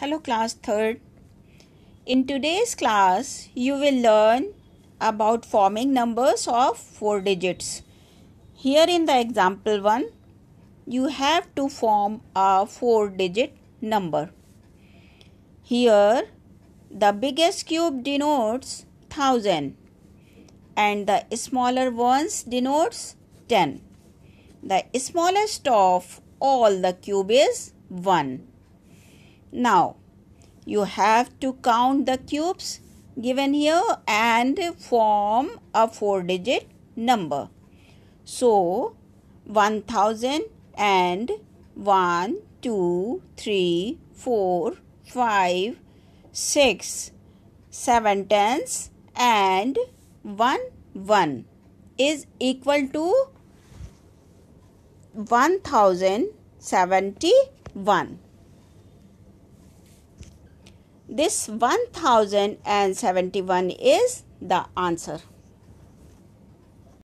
Hello, class 3rd. In today's class, you will learn about forming numbers of 4 digits. Here in the example 1, you have to form a 4 digit number. Here, the biggest cube denotes 1000 and the smaller ones denotes 10. The smallest of all the cube is 1 now, you have to count the cubes given here and form a four digit number. So, 1000 and 1, 2, 3, 4, 5, 6, 7 tens and 1, 1 is equal to 1071. This 1071 is the answer.